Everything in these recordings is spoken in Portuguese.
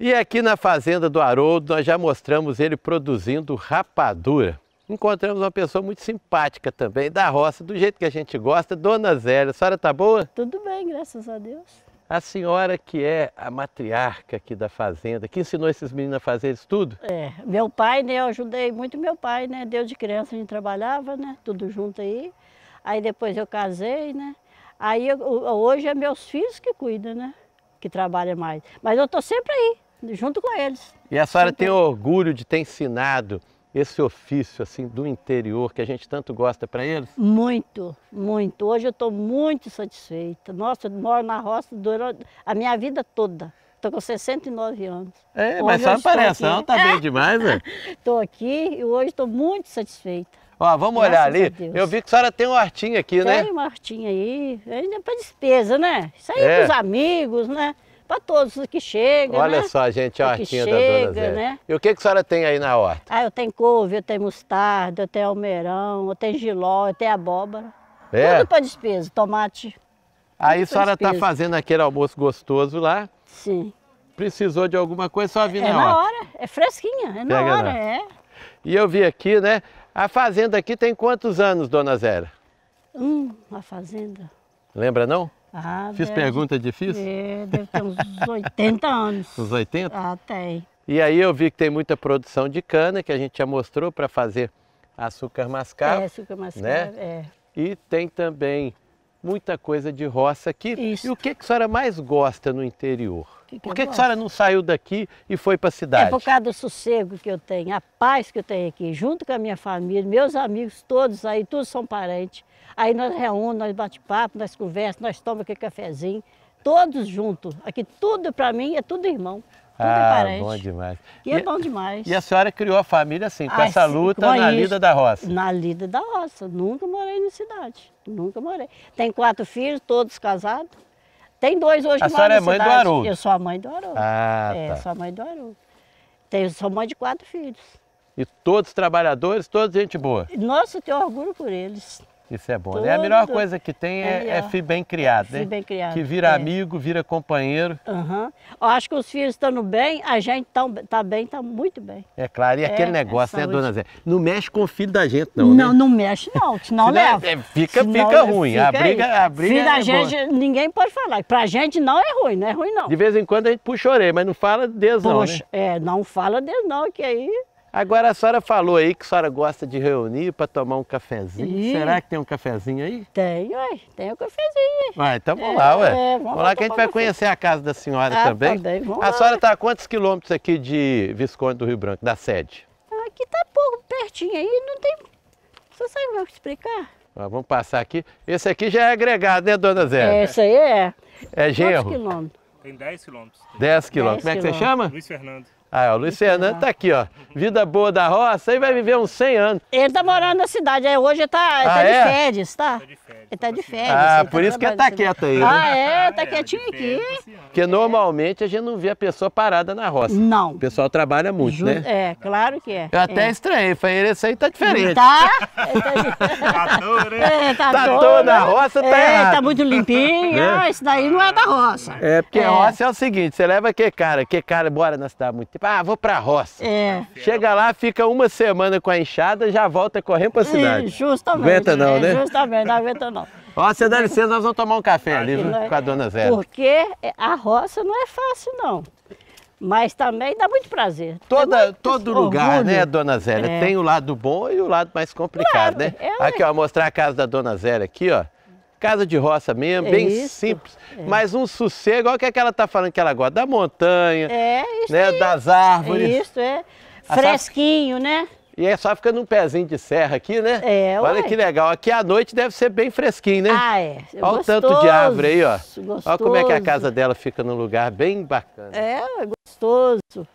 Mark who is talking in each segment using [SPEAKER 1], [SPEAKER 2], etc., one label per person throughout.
[SPEAKER 1] E aqui na fazenda do Haroldo, nós já mostramos ele produzindo rapadura. Encontramos uma pessoa muito simpática também, da roça, do jeito que a gente gosta. Dona Zélia, a senhora tá boa?
[SPEAKER 2] Tudo bem, graças a Deus.
[SPEAKER 1] A senhora que é a matriarca aqui da fazenda, que ensinou esses meninos a fazer isso tudo?
[SPEAKER 2] É, meu pai, né, eu ajudei muito meu pai, né, deu de criança, a gente trabalhava, né, tudo junto aí. Aí depois eu casei, né, aí eu, hoje é meus filhos que cuidam, né, que trabalham mais. Mas eu estou sempre aí, junto com eles.
[SPEAKER 1] E a senhora tem orgulho de ter ensinado esse ofício assim do interior que a gente tanto gosta para eles?
[SPEAKER 2] Muito, muito. Hoje eu estou muito satisfeita. Nossa, eu moro na roça durante a minha vida toda. Estou com 69 anos. É, hoje mas só parece, não tá bem
[SPEAKER 1] demais, né?
[SPEAKER 2] Estou aqui e hoje estou muito satisfeita.
[SPEAKER 1] Ó, vamos Graças olhar ali. Eu vi que a senhora tem um artinho aqui, tem né? Tem
[SPEAKER 2] um artinho aí. Ainda é para despesa, né? Isso aí é. é. os amigos, né? para todos os que chegam. Olha né? só,
[SPEAKER 1] gente, a hortinha da chega, dona Zé. Né? E o que, que a senhora tem aí na horta?
[SPEAKER 2] Ah, eu tenho couve, eu tenho mostarda, eu tenho almeirão, eu tenho giló, eu tenho abóbora. É? Tudo para despesa, tomate.
[SPEAKER 1] Aí a senhora está fazendo aquele almoço gostoso lá. Sim. Precisou de alguma coisa, só vir é, na, é na hora.
[SPEAKER 2] hora. É fresquinha, é Pega na hora, é.
[SPEAKER 1] E eu vi aqui, né? A fazenda aqui tem quantos anos, dona Zera?
[SPEAKER 2] Hum, a fazenda. Lembra não? Ah, Fiz deve, pergunta difícil? É, deve ter uns 80 anos. Uns 80? Ah, tem.
[SPEAKER 1] E aí eu vi que tem muita produção de cana, que a gente já mostrou para fazer açúcar mascavo. É, açúcar né? mascavo, né? é. E tem também muita coisa de roça aqui. Isso. E o que, que a senhora mais gosta no interior? Por que, que a senhora não saiu daqui e foi para a é cidade? É por
[SPEAKER 2] causa do sossego que eu tenho, a paz que eu tenho aqui, junto com a minha família, meus amigos todos aí, todos são parentes. Aí nós reunimos, nós bate papo, nós conversamos, nós tomamos aquele cafezinho, todos juntos. Aqui tudo para mim é tudo irmão. Tudo é ah, parente. bom
[SPEAKER 1] demais. E, é e, é bom demais. E a senhora criou a família assim, com ah, essa luta com na isso, lida da roça? Na
[SPEAKER 2] lida da roça. Nunca morei na cidade. Nunca morei. Tem quatro filhos, todos casados. Tem dois hoje a que moram na é mãe do Haroldo? Eu sou a mãe do Haroldo.
[SPEAKER 1] Ah, é, tá. sou
[SPEAKER 2] a mãe do Haroldo. Tenho, sou mãe de quatro filhos.
[SPEAKER 1] E todos trabalhadores, todos gente boa?
[SPEAKER 2] Nossa, eu tenho orgulho por eles.
[SPEAKER 1] Isso é bom, Tudo né? A melhor coisa que tem é, é, filho bem criado, filho né? bem criado. Que vira é. amigo, vira companheiro.
[SPEAKER 2] Uhum. Eu acho que os filhos estando bem, a gente está tá bem, está muito bem.
[SPEAKER 1] É claro, e é, aquele negócio, né, dona Zé? Não mexe com o filho da gente, não. Não, né? não mexe, não, senão, não é, leva. É, fica senão fica né, ruim. Fica a briga, a briga. Filho da gente,
[SPEAKER 2] ninguém pode falar. Pra gente não é ruim, não é ruim, não.
[SPEAKER 1] De vez em quando a gente puxa a orelha, mas não fala Deus, Poxa,
[SPEAKER 2] não. Né? É, não fala Deus, não, que aí.
[SPEAKER 1] Agora a senhora falou aí que a senhora gosta de reunir para tomar um cafezinho. Ih. Será que tem um cafezinho aí? Tem,
[SPEAKER 2] ué, tem um cafezinho.
[SPEAKER 1] Ah, então vamos é, lá, ué. É, é, vamos, vamos lá, que a gente vai conhecer a casa da senhora ah, também. Também, vamos A lá, senhora está a quantos quilômetros aqui de Visconde do Rio Branco, da sede?
[SPEAKER 2] Aqui está pouco pertinho aí, não tem. Você sabe me explicar?
[SPEAKER 1] vamos passar aqui. Esse aqui já é agregado, né, dona Zé? É, esse aí é. É Gerro. Quantos quilômetros? Tem 10 quilômetros. 10 quilômetros. Como é que você chama? Luiz Fernando. Ah, o Fernando então, tá aqui, ó. Vida boa da roça, aí vai viver uns 100 anos.
[SPEAKER 2] Ele tá morando na cidade, é, hoje tá, ah, tá é? Tá? Tá de férias, tá? Ele tá de assim? férias. Ah, tá por tá isso que ele tá quieto aí. Né? Ah, é, tá ah, é, quietinho aqui.
[SPEAKER 1] Porque normalmente a gente não vê a pessoa parada na roça. Não. O pessoal trabalha muito, Ju... né?
[SPEAKER 2] É, claro que é. Eu até é.
[SPEAKER 1] estranhei, falei, esse aí tá diferente. Tá? tá
[SPEAKER 2] doido, né? É, tá, tá doido. na roça, tá é, errado. tá
[SPEAKER 1] muito limpinho. É.
[SPEAKER 2] Isso daí não é da roça.
[SPEAKER 1] É, porque é. roça é o seguinte, você leva que cara, que cara, bora na cidade muito tempo. Ah, vou pra roça. É. Chega lá, fica uma semana com a enxada, já volta correndo pra é, cidade. Justamente. Não aguenta não, é, né?
[SPEAKER 2] Justamente, não aguenta não.
[SPEAKER 1] Ó, você dá licença, nós vamos tomar um café ali né? com a dona Zé.
[SPEAKER 2] Porque a roça não é fácil, não. Mas também dá muito prazer. Toda, muito todo lugar, né,
[SPEAKER 1] dona Zélia? É. Tem o lado bom e o lado mais complicado, claro, né? É, aqui, ó, mostrar a casa da dona Zélia aqui, ó. Casa de roça mesmo, é bem isso. simples. É. Mas um sossego, olha o que, é que ela tá falando que ela gosta, da montanha, é, né, das árvores.
[SPEAKER 2] Isso, é. Fresquinho, né?
[SPEAKER 1] E é só fica num pezinho de serra aqui, né? É, Olha ué. que legal. Aqui à noite deve ser bem fresquinho, né? Ah, é. Olha gostoso, o tanto de árvore aí, ó. Gostoso. Olha como é que a casa dela fica num lugar bem bacana. É, é gostoso.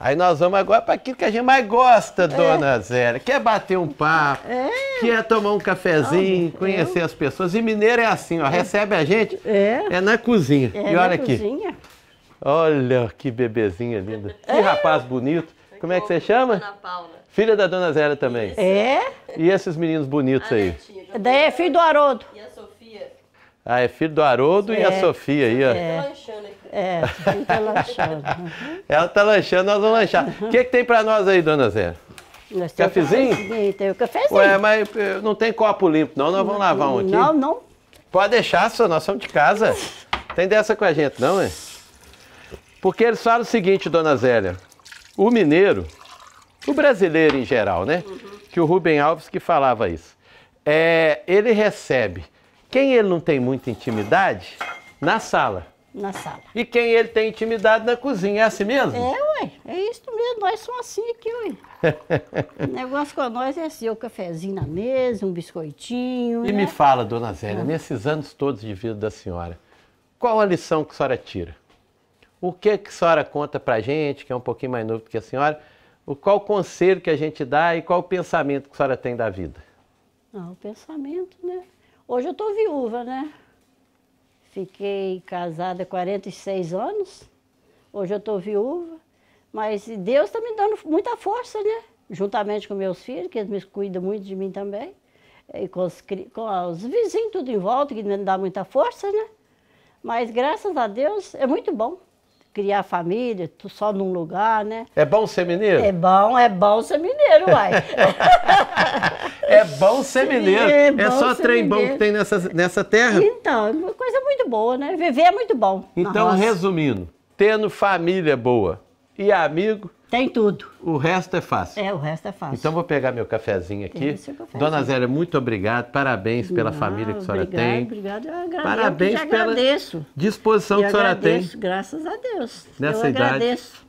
[SPEAKER 1] Aí nós vamos agora para aquilo que a gente mais gosta, é. dona Zélia. Quer bater um papo, é. quer tomar um cafezinho, Não, conhecer eu... É. as pessoas. E mineiro é assim, ó, é. recebe a gente, é, é na cozinha. É e olha aqui. Cozinha. Olha que bebezinha linda, que rapaz bonito. Como é que você chama? Ana Paula. Filha da Dona Zélia também. Isso. É? é? E esses meninos bonitos a aí? Netinha,
[SPEAKER 2] Daí é filho do Haroldo. E a Sofia.
[SPEAKER 1] Ah, é filho do Haroldo é. e a é. Sofia aí, ó. Tá é.
[SPEAKER 2] lanchando aqui. É, tá lanchando.
[SPEAKER 1] Ela tá lanchando, nós vamos lanchar. O que, que tem pra nós aí, Dona Zélia?
[SPEAKER 2] Nós cafezinho? Tem, tem o cafezinho. Ué,
[SPEAKER 1] mas eh, não tem copo limpo, não. Nós vamos não, lavar um aqui. Não, não. Pode deixar, só nós somos de casa. Tem dessa com a gente, não, é? Porque eles falam o seguinte, dona Zélia o mineiro, o brasileiro em geral, né? Uhum. Que o Rubem Alves que falava isso. É, ele recebe quem ele não tem muita intimidade na sala. Na sala. E quem ele tem intimidade na cozinha, é assim mesmo? É,
[SPEAKER 2] ué, é isso mesmo, nós somos assim aqui, ué. o negócio com nós é assim, o um cafezinho na mesa, um biscoitinho. E né? me
[SPEAKER 1] fala, dona Zélia, ah. nesses anos todos de vida da senhora, qual a lição que a senhora tira? O que, que a senhora conta para a gente, que é um pouquinho mais novo do que a senhora, o, qual conselho que a gente dá e qual o pensamento que a senhora tem da vida?
[SPEAKER 2] Ah, o pensamento, né? Hoje eu estou viúva, né? Fiquei casada 46 anos, hoje eu estou viúva, mas Deus está me dando muita força, né? Juntamente com meus filhos, que eles me cuidam muito de mim também, e com os, com os vizinhos tudo em volta, que me dá muita força, né? Mas graças a Deus é muito bom criar família, tu só num lugar, né?
[SPEAKER 1] É bom ser mineiro? É
[SPEAKER 2] bom, é bom ser mineiro, uai.
[SPEAKER 1] é bom ser mineiro. É, é só trem mineiro. bom que tem nessa, nessa terra?
[SPEAKER 2] Então, é uma coisa muito boa, né? Viver é muito bom. Então,
[SPEAKER 1] resumindo, tendo família boa e amigo, tem tudo. O resto é fácil.
[SPEAKER 2] É, o resto é fácil. Então
[SPEAKER 1] vou pegar meu cafezinho aqui. Cafezinho. Dona Zélia, muito obrigado. Parabéns pela Não, família que a senhora obrigado, tem.
[SPEAKER 2] Obrigado, eu agradeço. Parabéns eu pela agradeço.
[SPEAKER 1] disposição eu que a senhora agradeço,
[SPEAKER 2] tem. Graças a Deus. Nessa eu idade. agradeço.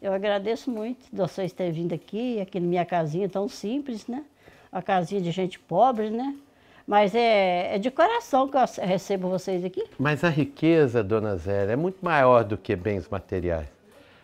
[SPEAKER 2] Eu agradeço muito de vocês terem vindo aqui, aqui na minha casinha tão simples, né? A casinha de gente pobre, né? Mas é, é, de coração que eu recebo vocês aqui.
[SPEAKER 1] Mas a riqueza, dona Zélia, é muito maior do que bens materiais.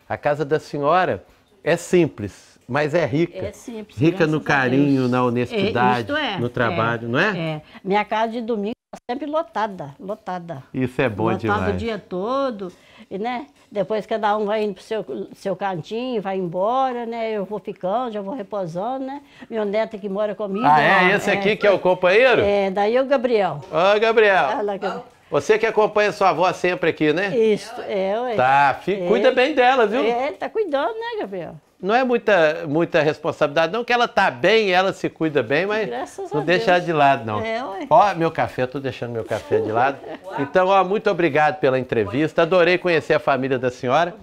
[SPEAKER 1] A casa da senhora é simples, mas é rica. É simples. Rica no carinho, na é, honestidade, é, é, no é, trabalho, é, não é?
[SPEAKER 2] Minha casa de domingo está sempre lotada, lotada.
[SPEAKER 1] Isso é bom lotada demais. Lotada o dia
[SPEAKER 2] todo, e, né? Depois cada um vai indo o seu, seu cantinho, vai embora, né? Eu vou ficando, já vou reposando, né? Meu neto que mora comigo. Ah, é? Esse é, aqui que é o
[SPEAKER 1] companheiro? É,
[SPEAKER 2] daí o Gabriel.
[SPEAKER 1] Ô, Gabriel. Olha lá, Gabriel. Você que acompanha sua avó sempre aqui, né? Isso,
[SPEAKER 2] é, ué. Tá,
[SPEAKER 1] fica, é, cuida bem dela, viu? É,
[SPEAKER 2] tá cuidando, né, Gabriel?
[SPEAKER 1] Não é muita, muita responsabilidade, não, que ela tá bem, ela se cuida bem, mas Graças não deixa ela de lado, não. É, ué. Ó, meu café, tô deixando meu café de lado. Então, ó, muito obrigado pela entrevista, adorei conhecer a família da senhora.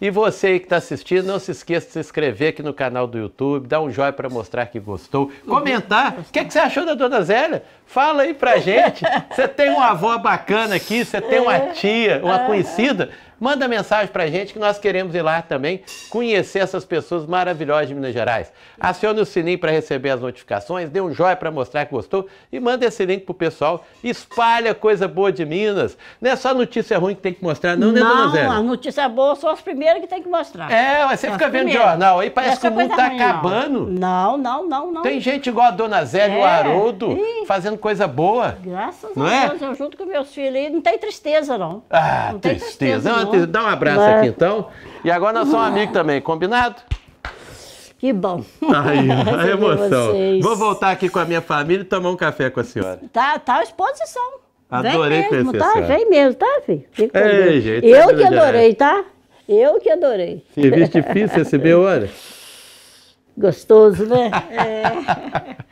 [SPEAKER 1] E você que está assistindo, não se esqueça de se inscrever aqui no canal do YouTube, dar um joinha para mostrar que gostou, comentar. O que, que, você achou da Dona Zélia? Fala aí pra gente. Você tem uma avó bacana aqui, você tem uma tia, uma é. conhecida manda mensagem para a gente que nós queremos ir lá também conhecer essas pessoas maravilhosas de Minas Gerais. Acione o sininho para receber as notificações, dê um joinha para mostrar que gostou e manda esse link pro pessoal. Espalha coisa boa de Minas. Não é só notícia ruim que tem que mostrar, não, né, não, dona Zé? Não,
[SPEAKER 2] notícia boa são as primeiras que tem que mostrar. É, você são fica vendo jornal aí, parece Essa que o mundo tá acabando. Não. não, não, não, Tem gente
[SPEAKER 1] igual a dona Zé é. o Haroldo fazendo coisa boa.
[SPEAKER 2] Graças não a é? Deus, é? eu junto com meus filhos aí, não tem tristeza, não.
[SPEAKER 1] Ah, não tristeza. tristeza. Não, é dá um abraço aqui né? então. E agora nós somos amigos também, combinado? Que bom. Aí, a emoção. Vou voltar aqui com a minha família e tomar um café com a senhora.
[SPEAKER 2] Tá, tá à exposição.
[SPEAKER 1] Adorei vem mesmo, tá? Vem
[SPEAKER 2] mesmo, tá, filho? Ei, gente, tá eu que adorei, tá? Eu que adorei. Serviço difícil receber
[SPEAKER 1] olha.
[SPEAKER 2] Gostoso, né? é.